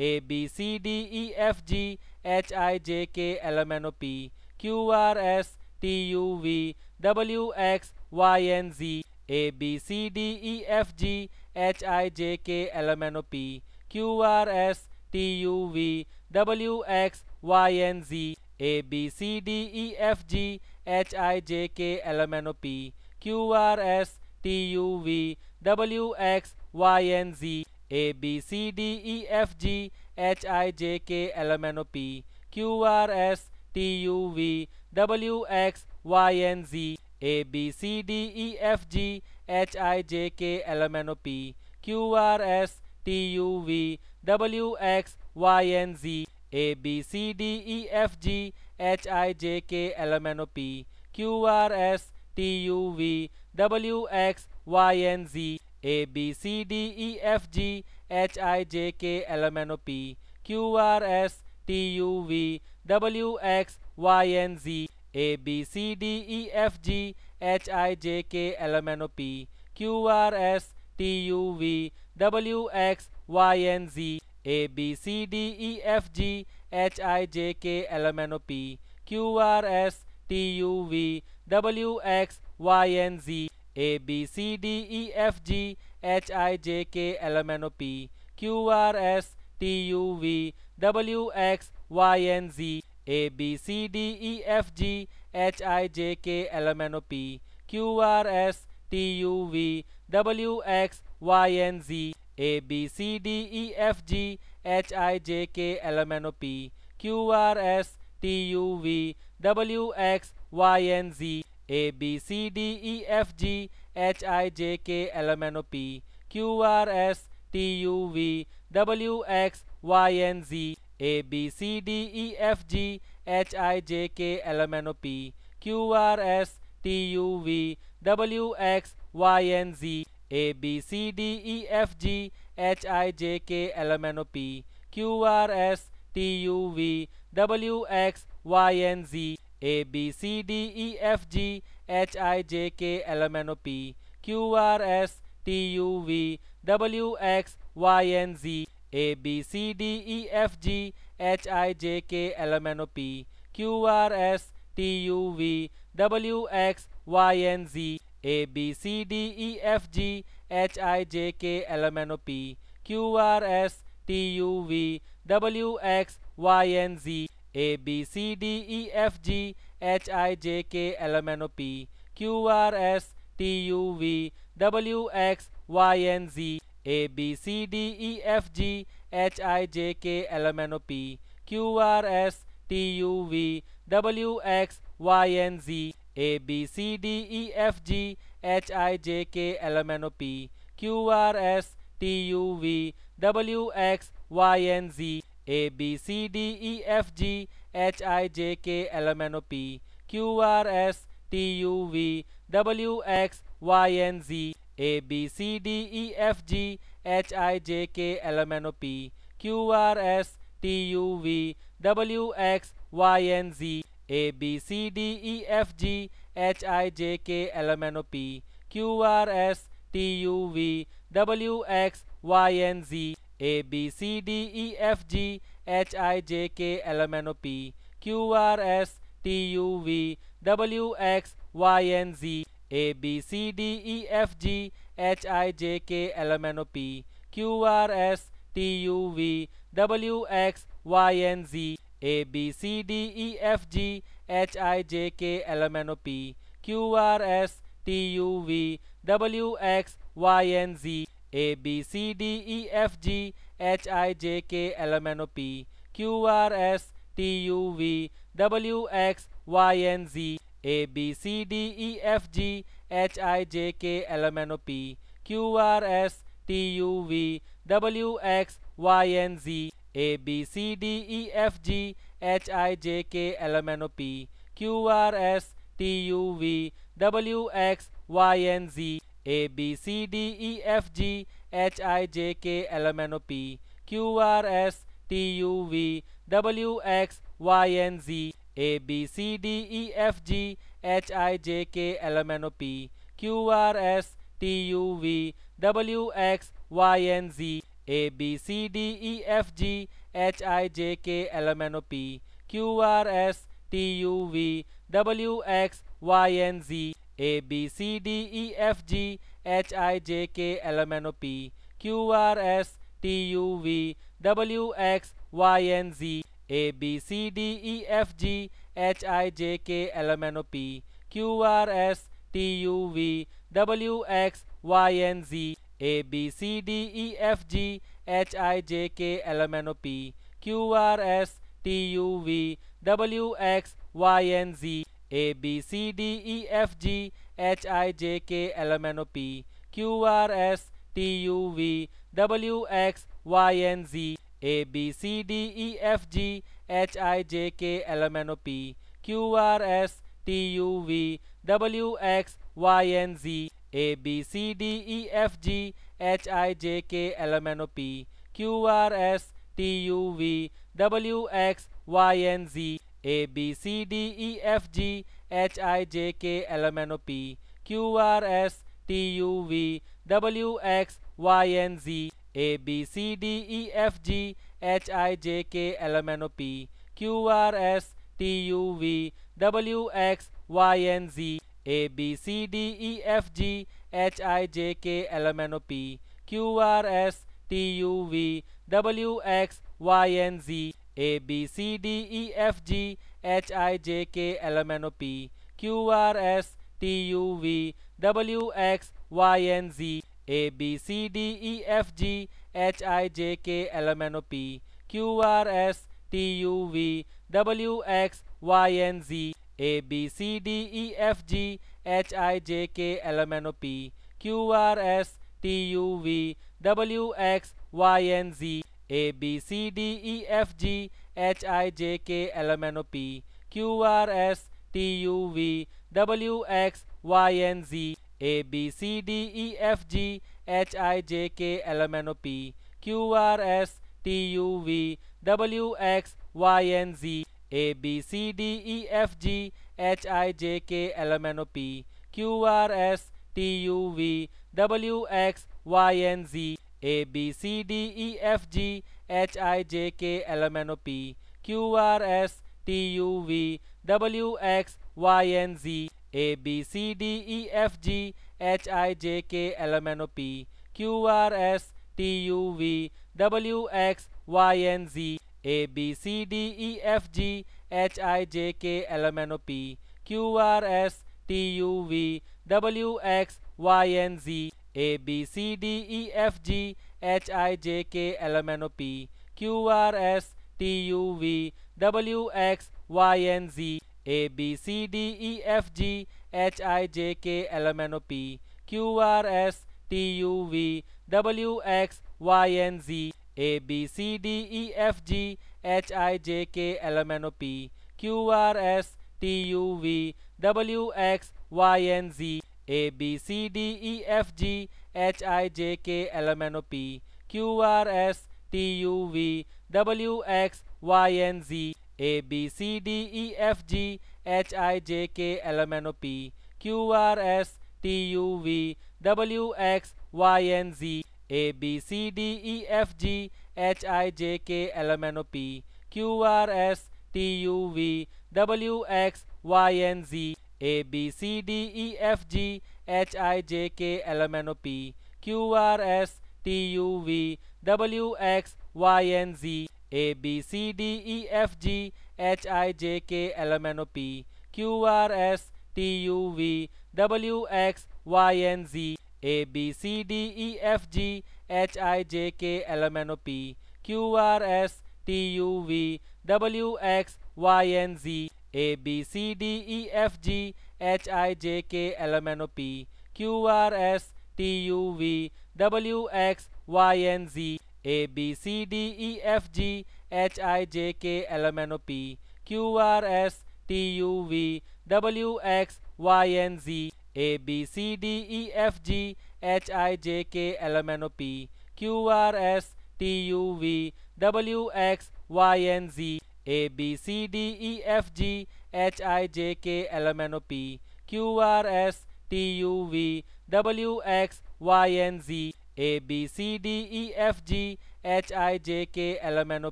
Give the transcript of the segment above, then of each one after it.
A B C D E F G H I J K L M N O P Q R S T U V W X Y N Z. A B C D E F G H I J K L M N O P Q R S T U V W X Y N Z. A B C D E F G H I J K L M N O P Q R S T U V W X Y N Z. A B C D E F G H I J K L M N O P Q R S T U V W X Y N Z A B C D E F G H I J K L M N O P Q R S T U V W X Y N Z A B C D E F G H I J K L M N O P Q R S T U V W X Y N Z a B C D E F G H I J K L M N O P Q R S T U V W X Y and Z A B C D E F G H I J K L M N O P Q R S T U V W X Y and Z A B C D E F G H I J K L M N O P Q R S T U V W X Y and Z a B C D E F G H I J K L M N O P Q R S T U V W X Y and Z A B C D E F G H I J K L M N O P Q R S T U V W X Y and Z A B C D E F G H I J K L M N O P Q R S T U V W X Y and Z a, B, C, D, E, F, G, H, I, J, K, L, M, N, O, P, Q, R, S, T, U, V, W, X, Y, N, Z. A, B, C, D, E, F, G, H, I, J, K, L, M, N, O, P, Q, R, S, T, U, V, W, X, Y, N, Z. A, B, C, D, E, F, G, H, I, J, K, L, M, N, O, P, Q, R, S, T, U, V, W, X, Y, N, Z. A B C D E F G H I J K L M N O P Q R S T U V W X Y N Z A B C D E F G H I J K L M N O P Q R S T U V W X Y N Z A B C D E F G H I J K L M N O P Q R S T U V W X Y N Z a B C D E F G H I J K L M N O P Q R S T U V W X Y and Z A B C D E F G H I J K L M N O P Q R S T U V W X Y and Z A B C D E F G H I J K L M N O P Q R S T U V W X Y and Z a B C D E F G H I J K L M N O P Q R S T U V W X Y and Z A B C D E F G H I J K L M N O P Q R S T U V W X Y and Z A B C D E F G H I J K L M N O P Q R S T U V W X Y and Z a B C D E F G H I J K L M N O P Q R S T U V W X Y N Z A B C D E F G H I J K L M N O P Q R S T U V W X Y N Z A B C D E F G H I J K L M N O P Q R S T U V W X Y N Z a B C D E F G H I J K L M N O P Q R S T U V W X Y and Z A B C D E F G H I J K L M N O P Q R S T U V W X Y and Z A B C D E F G H I J K L M N O P Q R S T U V W X Y and Z a B C D E F G H I J K L M N O P Q R S T U V W X Y and Z A B C D E F G H I J K L M N O P Q R S T U V W X Y and Z A B C D E F G H I J K L M N O P Q R S T U V W X Y and Z a B C D E F G H I J K L M N O P Q R S T U V W X Y N Z A B C D E F G H I J K L M N O P Q R S T U V W X Y N Z A B C D E F G H I J K L M N O P Q R S T U V W X Y N Z a B C D E F G H I J K L M N O P Q R S T U V W X Y N Z A B C D E F G H I J K L M N O P Q R S T U V W X Y N Z A B C D E F G H I J K L M N O P Q R S T U V W X Y N Z a B C D E F G H I J K L M N O P Q R S T U V W X Y and Z A B C D E F G H I J K L M N O P Q R S T U V W X Y and Z A B C D E F G H I J K L M N O P Q R S T U V W X Y and Z a, B, C, D, E, F, G, H, I, J, K, L, M, N, O, P, Q, R, S, T, U, V, W, X, Y, N, Z. A, B, C, D, E, F, G, H, I, J, K, L, M, N, O, P, Q, R, S, T, U, V, W, X, Y, N, Z. A, B, C, D, E, F, G, H, I, J, K, L, M, N, O, P, Q, R, S, T, U, V, W, X, Y, N, Z. A B C D E F G H I J K L M N O P Q R S T U V W X Y N Z A B C D E F G H I J K L M N O P Q R S T U V W X Y N Z A B C D E F G H I J K L M N O P Q R S T U V W X Y N Z a, B, C, D, E, F, G, H, I, J, K, L, M, N, O, P, Q, R, S, T, U, V, W, X, Y, N, Z. A, B, C, D, E, F, G, H, I, J, K, L, M, N, O, P, Q, R, S, T, U, V, W, X, Y, N, Z. A, B, C, D, E, F, G, H, I, J, K, L, M, N, O, P, Q, R, S, T, U, V, W, X, Y, N, Z. A B C D E F G H I J K L M N O P Q R S T U V W X Y N Z. A B C D E F G H I J K L M N O P Q R S T U V W X Y N Z. A B C D E F G H I J K L M N O P Q R S T U V W X Y N Z. A B C D E F G H I J K L M N O P Q R S T U V W X Y N Z A B C D E F G H I J K L M N O P Q R S T U V W X Y N Z A B C D E F G H I J K L M N O P Q R S T U V W X Y N Z a B C D E F G H I J K L M N O P Q R S T U V W X Y N Z A B C D E F G H I J K L M N O P Q R S T U V W X Y N Z A B C D E F G H I J K L M N O P Q R S T U V W X Y N Z a B C D E F G H I J K L M N O P Q R S T U V W X Y N Z A B C D E F G H I J K L M N O P Q R S T U V W X Y N Z A B C D E F G H I J K L M N O P Q R S T U V W X Y N Z a B C D E F G H I J K L M N O P Q R S T U V W X Y and Z A B C D E F G H I J K L M N O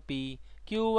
P Q